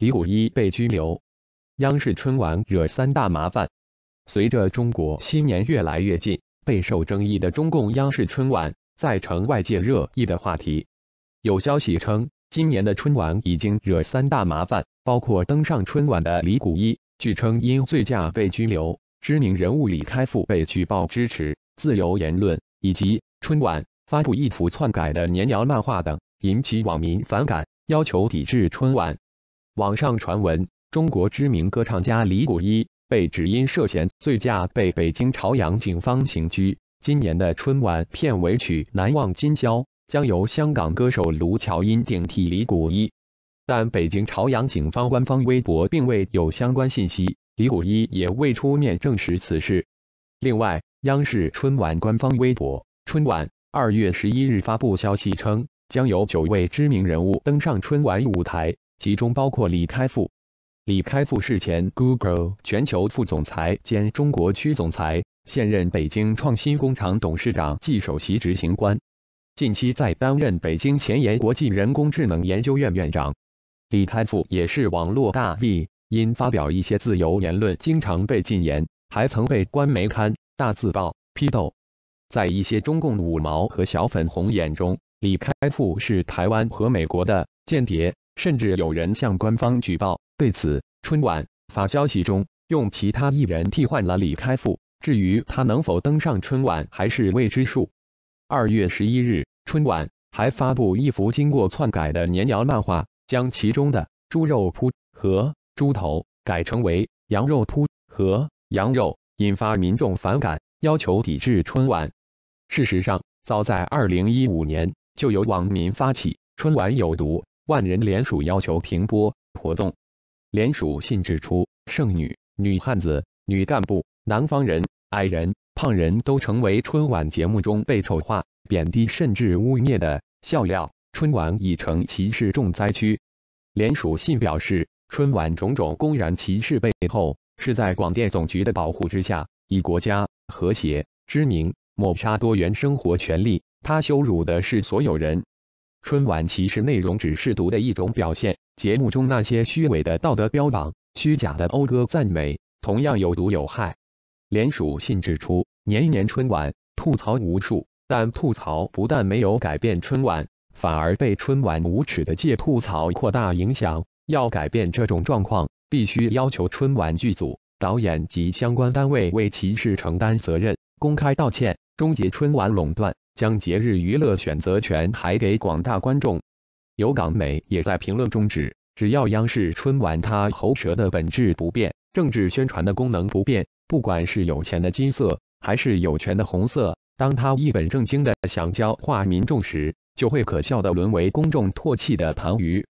李谷一被拘留，央视春晚惹三大麻烦。随着中国新年越来越近，备受争议的中共央视春晚再成外界热议的话题。有消息称，今年的春晚已经惹三大麻烦，包括登上春晚的李谷一，据称因醉驾被拘留；知名人物李开复被举报支持自由言论，以及春晚发布一幅篡改的年谣漫画等，引起网民反感，要求抵制春晚。网上传闻，中国知名歌唱家李谷一被指因涉嫌醉驾被北京朝阳警方刑拘。今年的春晚片尾曲《难忘今宵》将由香港歌手卢巧音顶替李谷一，但北京朝阳警方官方微博并未有相关信息，李谷一也未出面证实此事。另外，央视春晚官方微博“春晚”二月十一日发布消息称，将有九位知名人物登上春晚舞台。其中包括李开复。李开复是前 Google 全球副总裁兼中国区总裁，现任北京创新工场董事长暨首席执行官。近期在担任北京前沿国际人工智能研究院院长。李开复也是网络大 V，因发表一些自由言论，经常被禁言，还曾被官媒刊大字报批斗。在一些中共五毛和小粉红眼中，李开复是台湾和美国的间谍。甚至有人向官方举报，对此，春晚发消息中用其他艺人替换了李开复。至于他能否登上春晚，还是未知数。二月十一日，春晚还发布一幅经过篡改的年谣漫画，将其中的猪肉铺和猪头改成为羊肉铺和羊肉，引发民众反感，要求抵制春晚。事实上，早在二零一五年，就有网民发起“春晚有毒”。万人联署要求停播活动。联署信指出，剩女、女汉子、女干部、南方人、矮人、胖人都成为春晚节目中被丑化、贬低甚至污蔑的笑料。春晚已成歧视重灾区。联署信表示，春晚种种公然歧视背后，是在广电总局的保护之下，以国家和谐知名抹杀多元生活权利。他羞辱的是所有人。春晚歧视内容只是毒的一种表现，节目中那些虚伪的道德标榜、虚假的讴歌赞美，同样有毒有害。连署信指出，年年春晚吐槽无数，但吐槽不但没有改变春晚，反而被春晚无耻的借吐槽扩大影响。要改变这种状况，必须要求春晚剧组、导演及相关单位为歧视承担责任，公开道歉，终结春晚垄断。将节日娱乐选择权还给广大观众。有港媒也在评论中指，只要央视春晚他喉舌的本质不变，政治宣传的功能不变，不管是有钱的金色，还是有权的红色，当他一本正经的想教化民众时，就会可笑的沦为公众唾弃的盘鱼。